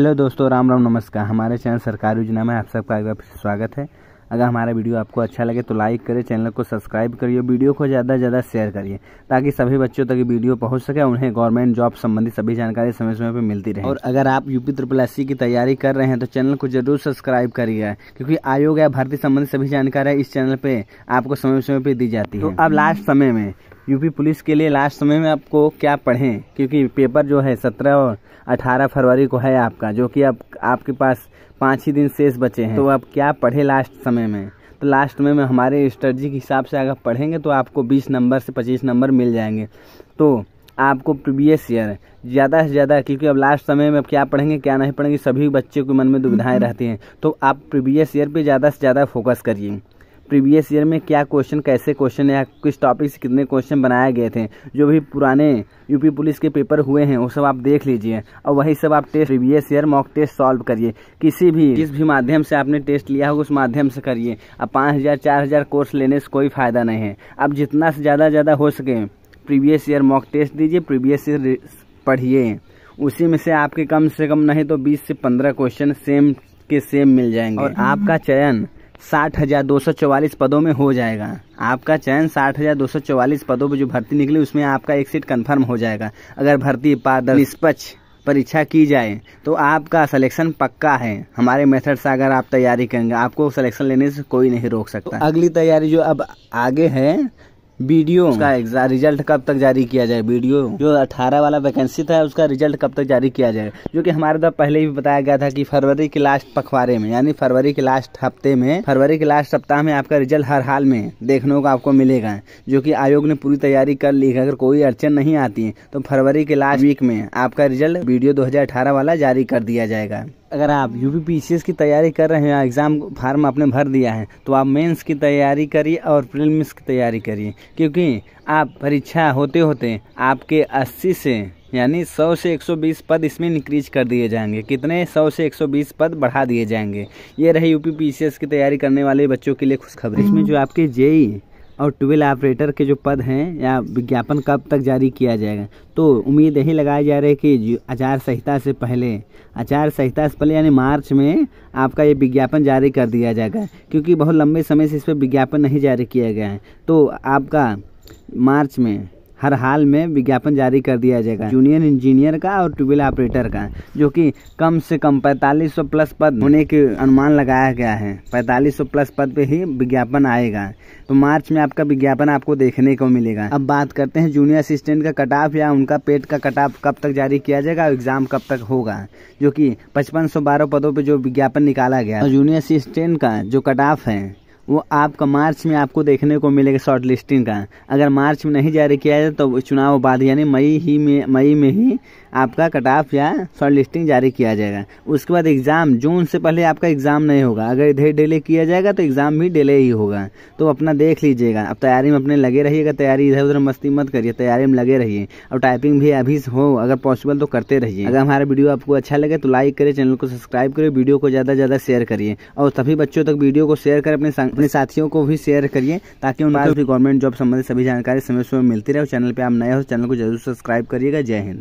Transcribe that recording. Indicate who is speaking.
Speaker 1: hello दोस्तों राम राम नमस्कार हमारे चैनल सरकार योजना में आप सबका एक बार स्वागत है अगर हमारा वीडियो आपको अच्छा लगे तो लाइक करें चैनल को सब्सक्राइब करिए वीडियो को ज़्यादा से ज़्यादा शेयर करिए ताकि सभी बच्चों तक वीडियो पहुंच सके उन्हें गवर्नमेंट जॉब संबंधी सभी जानकारी समय समय पर मिलती रहे और अगर आप यूपी ट्रिपल एस की तैयारी कर रहे हैं तो चैनल को जरूर सब्सक्राइब करिएगा क्योंकि आयोग या भर्ती संबंधी सभी जानकारी इस चैनल पर आपको समय समय पर दी जाती है तो अब लास्ट समय में यूपी पुलिस के लिए लास्ट समय में आपको क्या पढ़ें क्योंकि पेपर जो है सत्रह और अठारह फरवरी को है आपका जो कि आप आपके पास पाँच ही दिन शेष बचे हैं तो आप क्या पढ़ें लास्ट समय में तो लास्ट में, में हमारे स्ट्रेटी के हिसाब से अगर पढ़ेंगे तो आपको बीस नंबर से पच्चीस नंबर मिल जाएंगे तो आपको प्रीवियस ईयर ज़्यादा से ज़्यादा क्योंकि अब लास्ट समय में अब क्या पढ़ेंगे क्या नहीं पढ़ेंगे सभी बच्चे के मन में दुविधाएँ रहती हैं तो आप प्रीवियस ईयर पर ज़्यादा से ज़्यादा फोकस करिए प्रीवियस ईयर में क्या क्वेश्चन कैसे क्वेश्चन या किस टॉपिक से कितने क्वेश्चन बनाए गए थे जो भी पुराने यूपी पुलिस के पेपर हुए हैं वो सब आप देख लीजिए और वही सब आप test previous year mock test solve करिए किसी भी जिस भी माध्यम से आपने टेस्ट लिया हो उस माध्यम से करिए अब पाँच हज़ार चार हज़ार कोर्स लेने से कोई फ़ायदा नहीं है आप जितना से ज़्यादा ज़्यादा हो सके प्रीवियस ईयर मॉक टेस्ट दीजिए प्रीवियस ईयर पढ़िए उसी में से आपके कम से कम नहीं तो 20 से 15 क्वेश्चन सेम के सेम मिल जाएंगे और आपका चयन साठ हज़ार दो सौ चौवालीस पदों में हो जाएगा आपका चयन साठ हज़ार दो सौ चौवालीस पदों पर जो भर्ती निकली उसमें आपका एक सीट कन्फर्म हो जाएगा अगर भर्ती पारदर्शी निष्पक्ष परीक्षा की जाए तो आपका सिलेक्शन पक्का है हमारे मेथड से अगर आप तैयारी करेंगे आपको सिलेक्शन लेने से कोई नहीं रोक सकता तो अगली तैयारी जो अब आगे है वीडियो उसका रिजल्ट कब तक जारी किया जाए वीडियो जो 18 वाला वैकेंसी था उसका रिजल्ट कब तक जारी किया जाए जो कि हमारे द्वारा तो पहले भी बताया गया था कि फरवरी के लास्ट पखवाड़े में यानी फरवरी के लास्ट हफ्ते में फरवरी के लास्ट सप्ताह में आपका रिजल्ट हर हाल में देखने को आपको मिलेगा जो की आयोग ने पूरी तैयारी कर ली है अगर कोई अड़चन नहीं आती है तो फरवरी के लास्ट वीक में आपका रिजल्ट वीडियो दो वाला जारी कर दिया जाएगा अगर आप यू पी की तैयारी कर रहे हैं एग्ज़ाम फार्म आपने भर दिया है तो आप मेंस की तैयारी करिए और प्रीलिम्स की तैयारी करिए क्योंकि आप परीक्षा होते होते आपके 80 से यानी 100 से 120 पद इसमें इंक्रीज कर दिए जाएंगे कितने 100 से 120 पद बढ़ा दिए जाएंगे ये रहे यू पी की तैयारी करने वाले बच्चों के लिए खुशखबरी इसमें जो आपके जेई और ट्वेल्व ऑपरेटर के जो पद हैं या विज्ञापन कब तक जारी किया जाएगा तो उम्मीद यही लगाई जा रही है कि आचार संहिता से पहले आचार संहिता से पहले यानी मार्च में आपका ये विज्ञापन जारी कर दिया जाएगा क्योंकि बहुत लंबे समय से इस पर विज्ञापन नहीं जारी किया गया है तो आपका मार्च में हर हाल में विज्ञापन जारी कर दिया जाएगा जूनियर इंजीनियर का और ट्यूबवेल ऑपरेटर का जो कि कम से कम 4500 प्लस पद होने के अनुमान लगाया गया है 4500 प्लस पद पे ही विज्ञापन आएगा तो मार्च में आपका विज्ञापन आपको देखने को मिलेगा अब बात करते हैं जूनियर असिस्टेंट का कटाफ या उनका पेट का कटाफ कब तक जारी किया जाएगा और एग्जाम कब तक होगा जो कि पचपन पदों पर जो विज्ञापन निकाला गया और तो जूनियर असिस्टेंट का जो कटाफ है वो आपका मार्च में आपको देखने को मिलेगा शॉर्ट लिस्टिंग का अगर मार्च में नहीं जारी किया जाए तो चुनाव बाद यानी मई ही में मई में ही आपका कट ऑफ या शॉर्ट लिस्टिंग जारी किया जाएगा उसके बाद एग्ज़ाम जून से पहले आपका एग्ज़ाम नहीं होगा अगर इधर डिले किया जाएगा तो एग्ज़ाम भी डिले ही होगा तो अपना देख लीजिएगा अब तैयारी में अपने लगे रहिएगा तैयारी इधर उधर मस्ती मत करिए तैयारी में लगे रहिए और टाइपिंग भी अभी हो अगर पॉसिबल तो करते रहिए अगर हमारा वीडियो आपको अच्छा लगे तो लाइक करिए चैनल को सब्सक्राइब करिए वीडियो को ज़्यादा से ज़्यादा शेयर करिए और सभी बच्चों तक वीडियो को शेयर करें अपने अपने साथियों को भी शेयर करिए ताकि उनके गवर्नमेंट जॉब संबंधित सभी जानकारी समय समय मिलती रहे चैनल पर आप नए हो चैनल तो को जरूर सब्सक्राइब करिएगा जय हिंद